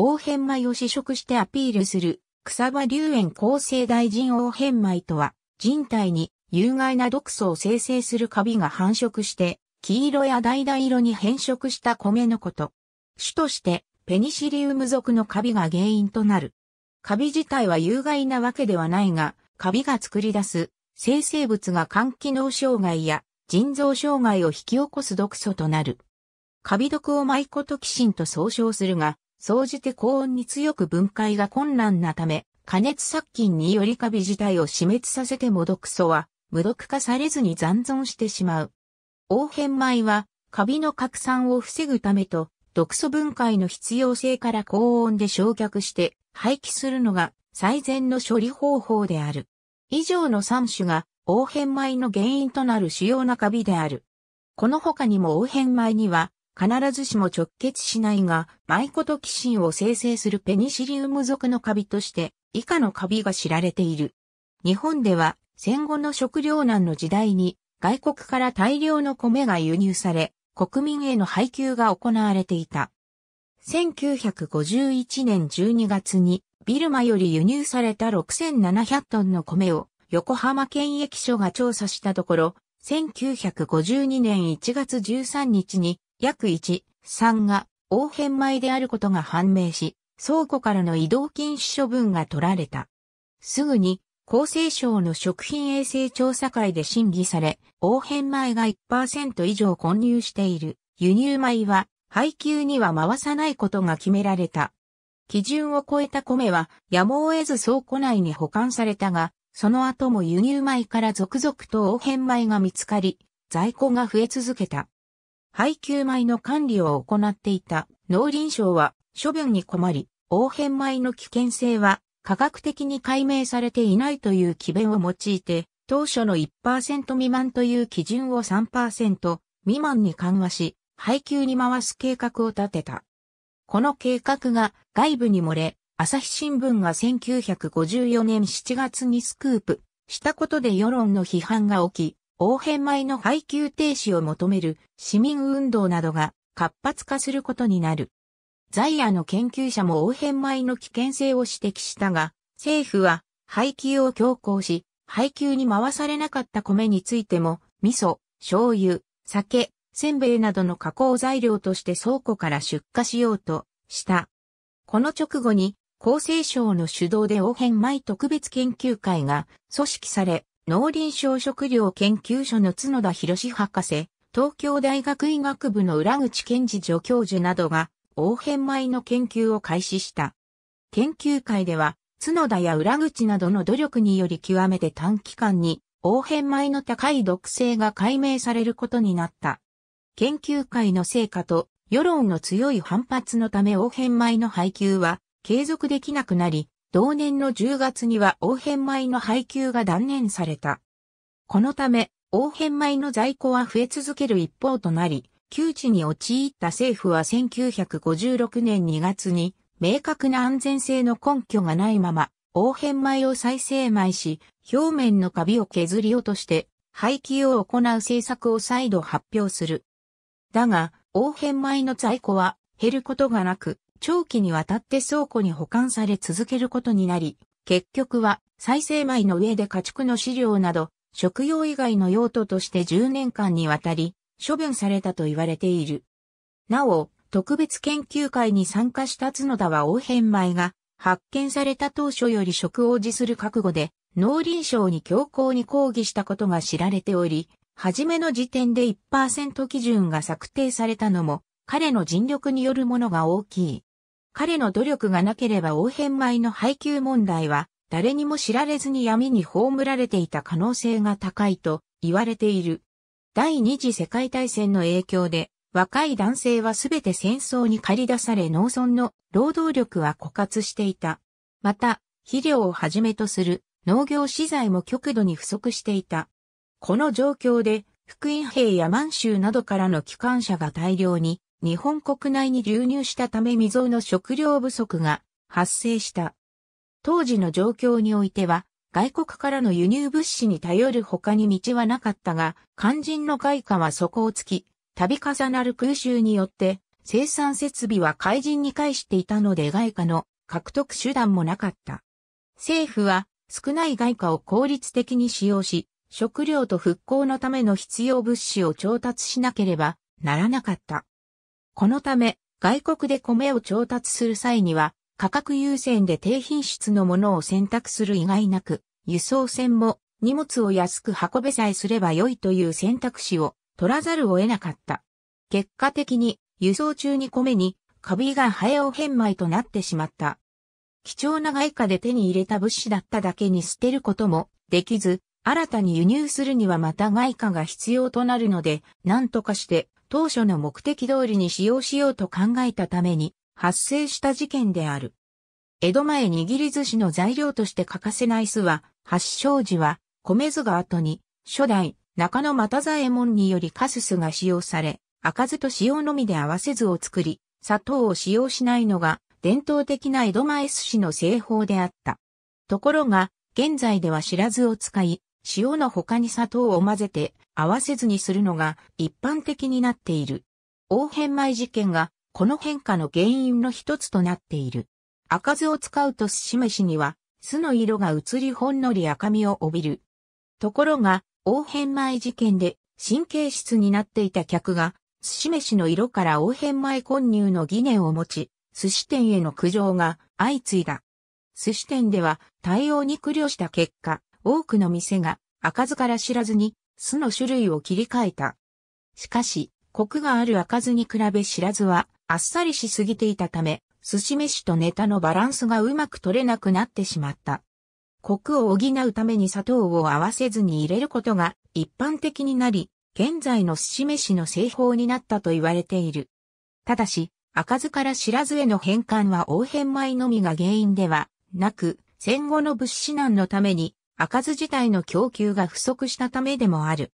王変米を試食してアピールする、草場龍園厚生大臣王変米とは、人体に有害な毒素を生成するカビが繁殖して、黄色や橙色に変色した米のこと。種として、ペニシリウム属のカビが原因となる。カビ自体は有害なわけではないが、カビが作り出す生成物が肝機能障害や腎臓障害を引き起こす毒素となる。カビ毒をマイコトキシンと総称するが、総じて高温に強く分解が困難なため、加熱殺菌によりカビ自体を死滅させても毒素は無毒化されずに残存してしまう。黄変米はカビの拡散を防ぐためと毒素分解の必要性から高温で焼却して廃棄するのが最善の処理方法である。以上の3種が黄変米の原因となる主要なカビである。この他にも黄変米には必ずしも直結しないが、マイコトキシンを生成するペニシリウム属のカビとして、以下のカビが知られている。日本では、戦後の食糧難の時代に、外国から大量の米が輸入され、国民への配給が行われていた。1951年12月に、ビルマより輸入された6700トンの米を、横浜県役所が調査したところ、1952年1月13日に約1、3が応変米であることが判明し、倉庫からの移動禁止処分が取られた。すぐに、厚生省の食品衛生調査会で審議され、応変米が1%以上混入している輸入米は配給には回さないことが決められた。基準を超えた米はやむを得ず倉庫内に保管されたが、その後も輸入米から続々と応変米が見つかり、在庫が増え続けた。配給米の管理を行っていた農林省は処分に困り、応変米の危険性は科学的に解明されていないという基弁を用いて、当初の1%未満という基準を3%未満に緩和し、配給に回す計画を立てた。この計画が外部に漏れ、朝日新聞が1954年7月にスクープしたことで世論の批判が起き、応変米の配給停止を求める市民運動などが活発化することになる。在野の研究者も応変米の危険性を指摘したが、政府は配給を強行し、配給に回されなかった米についても、味噌、醤油、酒、せんべいなどの加工材料として倉庫から出荷しようとした。この直後に厚生省の主導で応変米特別研究会が組織され、農林省食料研究所の角田博士博士、東京大学医学部の浦口健治助教授などが、黄変米の研究を開始した。研究会では、角田や裏口などの努力により極めて短期間に、黄変米の高い毒性が解明されることになった。研究会の成果と、世論の強い反発のため黄変米の配給は、継続できなくなり、同年の10月には応変米の配給が断念された。このため、応変米の在庫は増え続ける一方となり、窮地に陥った政府は1956年2月に、明確な安全性の根拠がないまま、応変米を再生米し、表面のカビを削り落として、廃棄を行う政策を再度発表する。だが、応変米の在庫は減ることがなく、長期にわたって倉庫に保管され続けることになり、結局は再生米の上で家畜の飼料など、食用以外の用途として10年間にわたり処分されたと言われている。なお、特別研究会に参加した角田は応変米が発見された当初より食を辞する覚悟で農林省に強行に抗議したことが知られており、初めの時点で1%基準が策定されたのも彼の尽力によるものが大きい。彼の努力がなければ大変米の配給問題は誰にも知られずに闇に葬られていた可能性が高いと言われている。第二次世界大戦の影響で若い男性はすべて戦争に駆り出され農村の労働力は枯渇していた。また、肥料をはじめとする農業資材も極度に不足していた。この状況で、福音兵や満州などからの機関車が大量に日本国内に流入したため未曾有の食料不足が発生した。当時の状況においては、外国からの輸入物資に頼る他に道はなかったが、肝心の外貨は底をつき、度重なる空襲によって、生産設備は怪人に返していたので外貨の獲得手段もなかった。政府は少ない外貨を効率的に使用し、食料と復興のための必要物資を調達しなければならなかった。このため、外国で米を調達する際には、価格優先で低品質のものを選択する以外なく、輸送船も荷物を安く運べさえすれば良いという選択肢を取らざるを得なかった。結果的に輸送中に米にカビが生えお変米となってしまった。貴重な外貨で手に入れた物資だっただけに捨てることもできず、新たに輸入するにはまた外貨が必要となるので、何とかして当初の目的通りに使用しようと考えたために発生した事件である。江戸前握り寿司の材料として欠かせない酢は、発祥時は米酢が後に、初代中野又左衛門によりカス酢が使用され、赤酢と塩のみで合わせ酢を作り、砂糖を使用しないのが伝統的な江戸前寿司の製法であった。ところが、現在では白酢を使い、塩の他に砂糖を混ぜて合わせずにするのが一般的になっている。黄変米事件がこの変化の原因の一つとなっている。赤酢を使うと寿司飯には酢の色が移りほんのり赤みを帯びる。ところが、黄変米事件で神経質になっていた客が寿司飯の色から黄変米混入の疑念を持ち、寿司店への苦情が相次いだ。寿司店では対応に苦慮した結果、多くの店が赤酢から知らずに酢の種類を切り替えた。しかし、コクがある赤酢に比べ白酢はあっさりしすぎていたため、寿司飯とネタのバランスがうまく取れなくなってしまった。コクを補うために砂糖を合わせずに入れることが一般的になり、現在の寿司飯の製法になったと言われている。ただし、赤酢から白酢への変換は応変米のみが原因ではなく、戦後の物資難のために開かず自体の供給が不足したためでもある。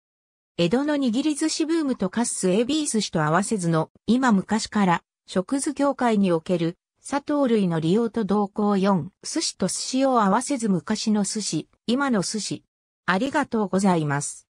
江戸の握り寿司ブームとカッスエビー寿司と合わせずの、今昔から、食図業界における、砂糖類の利用と同行4、寿司と寿司を合わせず昔の寿司、今の寿司。ありがとうございます。